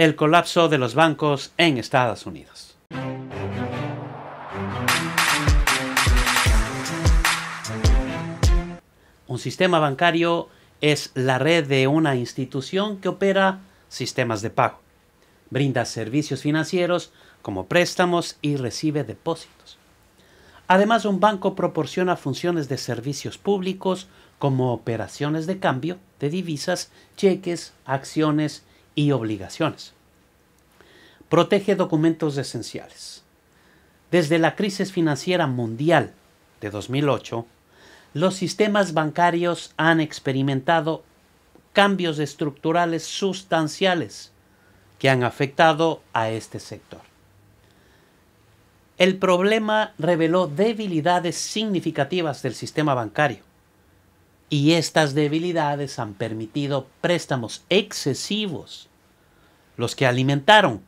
el colapso de los bancos en Estados Unidos. Un sistema bancario es la red de una institución que opera sistemas de pago, brinda servicios financieros como préstamos y recibe depósitos. Además, un banco proporciona funciones de servicios públicos como operaciones de cambio de divisas, cheques, acciones y obligaciones. Protege documentos esenciales. Desde la crisis financiera mundial de 2008, los sistemas bancarios han experimentado cambios estructurales sustanciales que han afectado a este sector. El problema reveló debilidades significativas del sistema bancario y estas debilidades han permitido préstamos excesivos los que alimentaron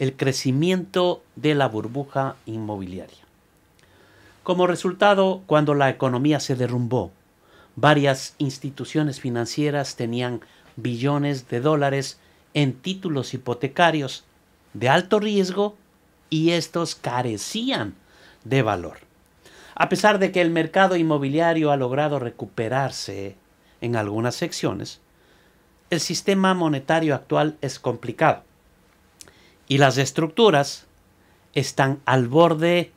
el crecimiento de la burbuja inmobiliaria. Como resultado, cuando la economía se derrumbó, varias instituciones financieras tenían billones de dólares en títulos hipotecarios de alto riesgo y estos carecían de valor. A pesar de que el mercado inmobiliario ha logrado recuperarse en algunas secciones, el sistema monetario actual es complicado y las estructuras están al borde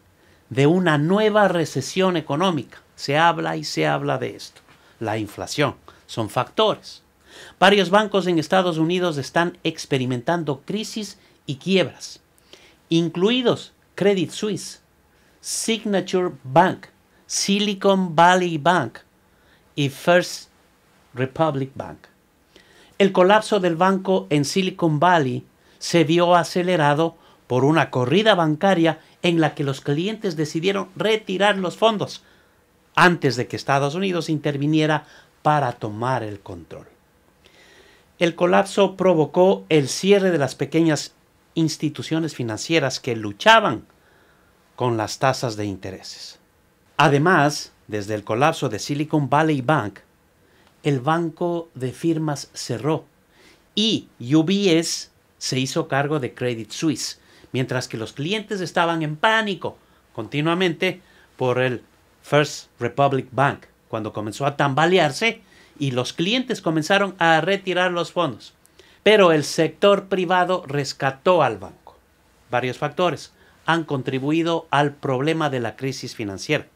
de una nueva recesión económica. Se habla y se habla de esto. La inflación son factores. Varios bancos en Estados Unidos están experimentando crisis y quiebras, incluidos Credit Suisse, Signature Bank, Silicon Valley Bank y First Republic Bank. El colapso del banco en Silicon Valley se vio acelerado por una corrida bancaria en la que los clientes decidieron retirar los fondos antes de que Estados Unidos interviniera para tomar el control. El colapso provocó el cierre de las pequeñas instituciones financieras que luchaban con las tasas de intereses. Además, desde el colapso de Silicon Valley Bank, el banco de firmas cerró y UBS se hizo cargo de Credit Suisse, mientras que los clientes estaban en pánico continuamente por el First Republic Bank, cuando comenzó a tambalearse y los clientes comenzaron a retirar los fondos. Pero el sector privado rescató al banco. Varios factores han contribuido al problema de la crisis financiera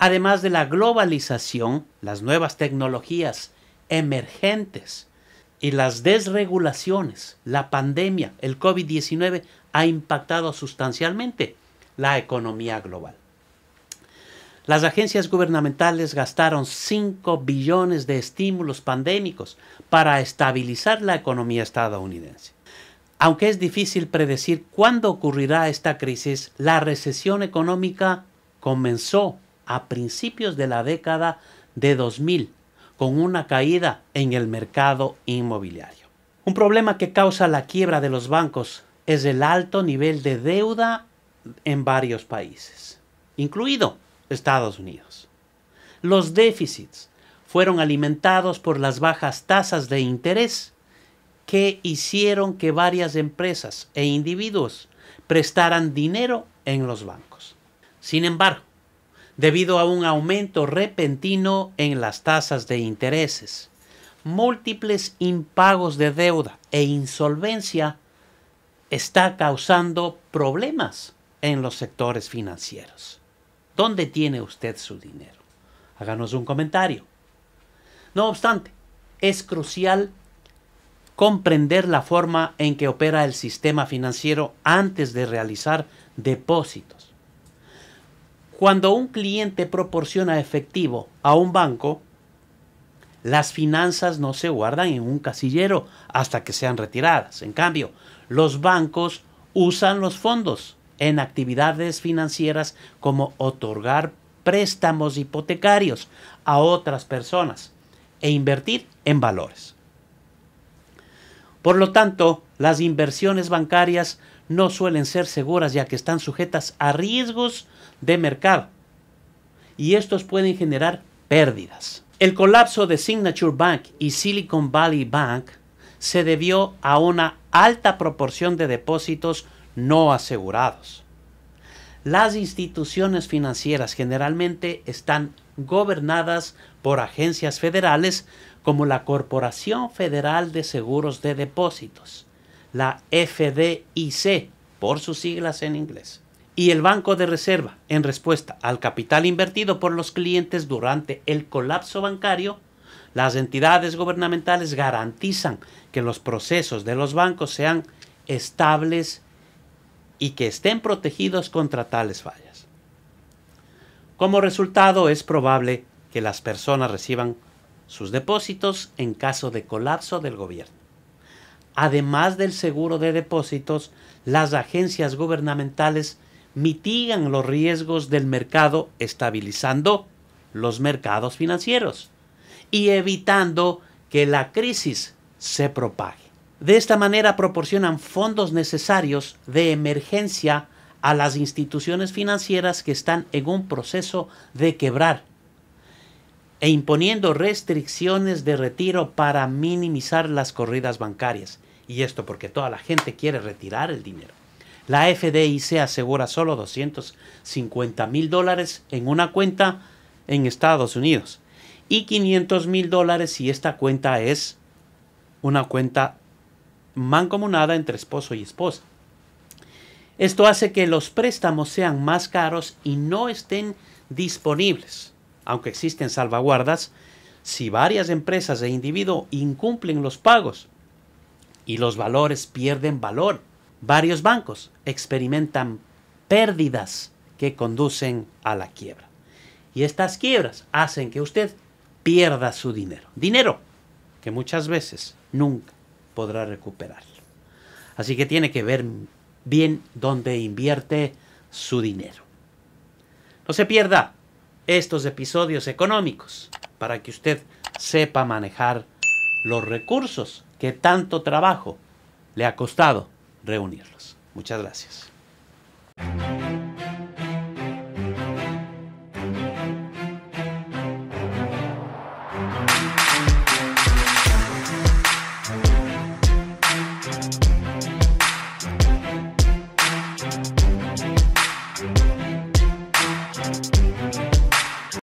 además de la globalización, las nuevas tecnologías emergentes y las desregulaciones, la pandemia, el COVID-19 ha impactado sustancialmente la economía global. Las agencias gubernamentales gastaron 5 billones de estímulos pandémicos para estabilizar la economía estadounidense. Aunque es difícil predecir cuándo ocurrirá esta crisis, la recesión económica comenzó a principios de la década de 2000 con una caída en el mercado inmobiliario. Un problema que causa la quiebra de los bancos es el alto nivel de deuda en varios países, incluido Estados Unidos. Los déficits fueron alimentados por las bajas tasas de interés que hicieron que varias empresas e individuos prestaran dinero en los bancos. Sin embargo, debido a un aumento repentino en las tasas de intereses, múltiples impagos de deuda e insolvencia está causando problemas en los sectores financieros. ¿Dónde tiene usted su dinero? Háganos un comentario. No obstante, es crucial comprender la forma en que opera el sistema financiero antes de realizar depósitos cuando un cliente proporciona efectivo a un banco, las finanzas no se guardan en un casillero hasta que sean retiradas. En cambio, los bancos usan los fondos en actividades financieras como otorgar préstamos hipotecarios a otras personas e invertir en valores. Por lo tanto, las inversiones bancarias no suelen ser seguras ya que están sujetas a riesgos de mercado y estos pueden generar pérdidas. El colapso de Signature Bank y Silicon Valley Bank se debió a una alta proporción de depósitos no asegurados. Las instituciones financieras generalmente están gobernadas por agencias federales como la Corporación Federal de Seguros de Depósitos, la FDIC, por sus siglas en inglés, y el Banco de Reserva, en respuesta al capital invertido por los clientes durante el colapso bancario. Las entidades gubernamentales garantizan que los procesos de los bancos sean estables y que estén protegidos contra tales fallas. Como resultado, es probable que las personas reciban sus depósitos en caso de colapso del gobierno. Además del seguro de depósitos, las agencias gubernamentales mitigan los riesgos del mercado estabilizando los mercados financieros y evitando que la crisis se propague. De esta manera proporcionan fondos necesarios de emergencia a las instituciones financieras que están en un proceso de quebrar e imponiendo restricciones de retiro para minimizar las corridas bancarias. Y esto porque toda la gente quiere retirar el dinero. La FDIC asegura solo 250 mil dólares en una cuenta en Estados Unidos y 500 mil dólares si esta cuenta es una cuenta mancomunada entre esposo y esposa. Esto hace que los préstamos sean más caros y no estén disponibles. Aunque existen salvaguardas, si varias empresas e individuos incumplen los pagos y los valores pierden valor, varios bancos experimentan pérdidas que conducen a la quiebra. Y estas quiebras hacen que usted pierda su dinero. Dinero que muchas veces nunca podrá recuperarlo. Así que tiene que ver bien dónde invierte su dinero. No se pierda estos episodios económicos para que usted sepa manejar los recursos que tanto trabajo le ha costado reunirlos. Muchas gracias.